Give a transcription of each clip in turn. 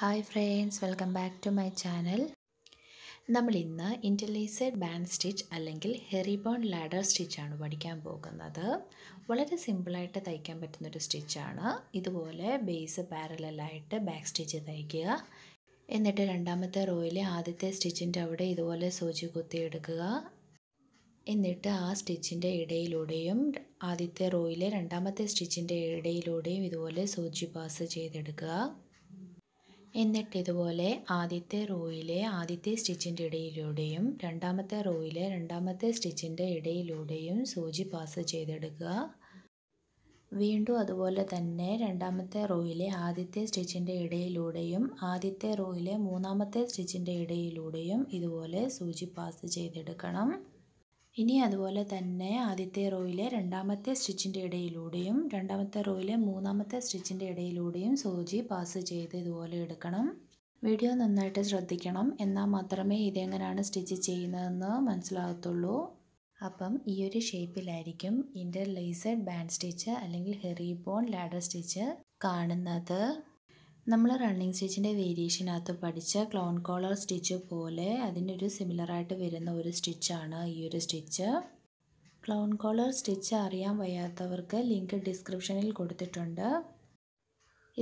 hi friends welcome back to my channel നമ്മൾ ഇന്ന് ഇൻ്റർലേസഡ് band stitch അല്ലെങ്കിൽ ഹെറിബോൺ ലാഡർ സ്റ്റിച്ചാണ് പഠിക്കാൻ പോകുന്നത് വളരെ സിമ്പിളായിട്ട് തയ്ക്കാൻ പറ്റുന്നൊരു സ്റ്റിച്ചാണ് ഇതുപോലെ ബേസ് പാരലായിട്ട് ബാക്ക് സ്റ്റിച്ച് തയ്ക്കുക എന്നിട്ട് രണ്ടാമത്തെ റോയിലെ ആദ്യത്തെ സ്റ്റിച്ചിൻ്റെ അവിടെ ഇതുപോലെ സൂചി കുത്തിയെടുക്കുക എന്നിട്ട് ആ സ്റ്റിച്ചിൻ്റെ ഇടയിലൂടെയും ആദ്യത്തെ റോയിലെ രണ്ടാമത്തെ സ്റ്റിച്ചിൻ്റെ ഇടയിലൂടെയും ഇതുപോലെ സൂചി പാസ് ചെയ്തെടുക്കുക എന്നിട്ട് ഇതുപോലെ ആദ്യത്തെ റോയിലെ ആദ്യത്തെ സ്റ്റിച്ചിൻ്റെ ഇടയിലൂടെയും രണ്ടാമത്തെ റോയിലെ രണ്ടാമത്തെ സ്റ്റിച്ചിൻ്റെ ഇടയിലൂടെയും സൂചി പാസ് ചെയ്തെടുക്കുക വീണ്ടും അതുപോലെ തന്നെ രണ്ടാമത്തെ റോയിലെ ആദ്യത്തെ സ്റ്റിച്ചിൻ്റെ ഇടയിലൂടെയും ആദ്യത്തെ റോയിലെ മൂന്നാമത്തെ സ്റ്റിച്ചിൻ്റെ ഇടയിലൂടെയും ഇതുപോലെ സൂചി പാസ് ചെയ്തെടുക്കണം ഇനി അതുപോലെ തന്നെ ആദ്യത്തെ റോയിലെ രണ്ടാമത്തെ സ്റ്റിച്ചിൻ്റെ ഇടയിലൂടെയും രണ്ടാമത്തെ റോയിലെ മൂന്നാമത്തെ സ്റ്റിച്ചിൻ്റെ ഇടയിലൂടെയും സൂചി പാസ് ചെയ്ത് ഇതുപോലെ എടുക്കണം വീഡിയോ നന്നായിട്ട് ശ്രദ്ധിക്കണം എന്നാൽ മാത്രമേ ഇതെങ്ങനെയാണ് സ്റ്റിച്ച് ചെയ്യുന്നതെന്ന് മനസ്സിലാകത്തുള്ളൂ അപ്പം ഈ ഒരു ഷേപ്പിലായിരിക്കും ഇൻ്റർലേസഡ് ബാൻഡ് സ്റ്റിച്ച് അല്ലെങ്കിൽ ഹെറി ബോൺ ലാഡർ സ്റ്റിച്ച് കാണുന്നത് നമ്മൾ റണ്ണിങ് സ്റ്റിച്ചിൻ്റെ വേരിയേഷനകത്ത് പഠിച്ച ക്ലോൺ കോളർ സ്റ്റിച്ച് പോലെ അതിനൊരു സിമിലറായിട്ട് വരുന്ന ഒരു സ്റ്റിച്ചാണ് ഈ ഒരു സ്റ്റിച്ച് ക്ലോൺ കോളർ സ്റ്റിച്ച് അറിയാൻ വയ്യാത്തവർക്ക് ലിങ്ക് ഡിസ്ക്രിപ്ഷനിൽ കൊടുത്തിട്ടുണ്ട്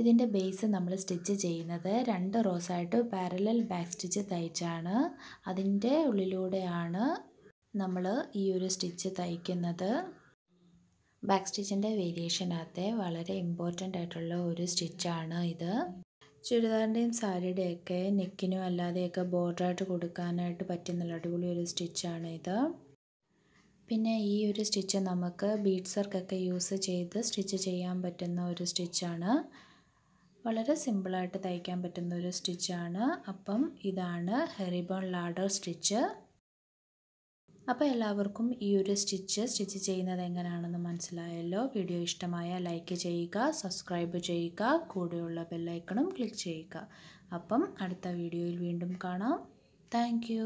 ഇതിൻ്റെ ബേസ് നമ്മൾ സ്റ്റിച്ച് ചെയ്യുന്നത് രണ്ട് റോസായിട്ട് പാരലൽ ബാക്ക് സ്റ്റിച്ച് തയ്ച്ചാണ് അതിൻ്റെ ഉള്ളിലൂടെയാണ് നമ്മൾ ഈ ഒരു സ്റ്റിച്ച് തയ്ക്കുന്നത് ബാക്ക് സ്റ്റിച്ചിൻ്റെ വേരിയേഷനകത്തെ വളരെ ഇമ്പോർട്ടൻ്റ് ആയിട്ടുള്ള ഒരു സ്റ്റിച്ചാണ് ഇത് ചുരിദാറിൻ്റെയും സാരിയുടെയൊക്കെ നെക്കിനും അല്ലാതെയൊക്കെ ബോർഡറായിട്ട് കൊടുക്കാനായിട്ട് പറ്റുന്ന അടിപൊളി ഒരു സ്റ്റിച്ചാണ് ഇത് പിന്നെ ഈ ഒരു സ്റ്റിച്ച് നമുക്ക് ബീഡ്സ് വർക്കൊക്കെ യൂസ് ചെയ്ത് സ്റ്റിച്ച് ചെയ്യാൻ പറ്റുന്ന ഒരു സ്റ്റിച്ചാണ് വളരെ സിമ്പിളായിട്ട് തയ്ക്കാൻ പറ്റുന്ന ഒരു സ്റ്റിച്ചാണ് അപ്പം ഇതാണ് ഹെറിബോൺ ലാഡർ സ്റ്റിച്ച് അപ്പോൾ എല്ലാവർക്കും ഈ ഒരു സ്റ്റിച്ച് സ്റ്റിച്ച് ചെയ്യുന്നത് എങ്ങനെയാണെന്ന് മനസ്സിലായല്ലോ വീഡിയോ ഇഷ്ടമായ ലൈക്ക് ചെയ്യുക സബ്സ്ക്രൈബ് ചെയ്യുക കൂടെയുള്ള ബെല്ലൈക്കണും ക്ലിക്ക് ചെയ്യുക അപ്പം അടുത്ത വീഡിയോയിൽ വീണ്ടും കാണാം താങ്ക്